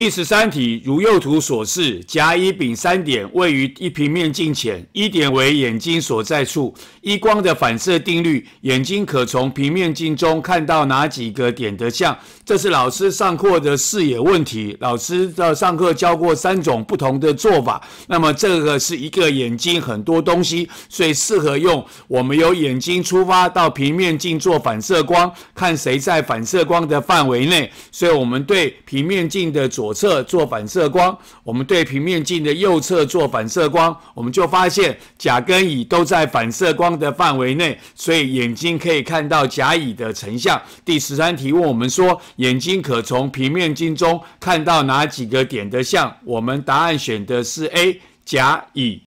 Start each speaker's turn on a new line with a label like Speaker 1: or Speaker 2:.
Speaker 1: 第十三题，如右图所示，甲、乙、丙三点位于一平面镜前，一点为眼睛所在处。依光的反射定律，眼睛可从平面镜中看到哪几个点的像？这是老师上课的视野问题。老师的上课教过三种不同的做法。那么这个是一个眼睛很多东西，所以适合用我们由眼睛出发到平面镜做反射光，看谁在反射光的范围内。所以我们对平面镜的左。左侧做反射光，我们对平面镜的右侧做反射光，我们就发现甲跟乙都在反射光的范围内，所以眼睛可以看到甲乙的成像。第十三题问我们说，眼睛可从平面镜中看到哪几个点的像？我们答案选的是 A，甲乙。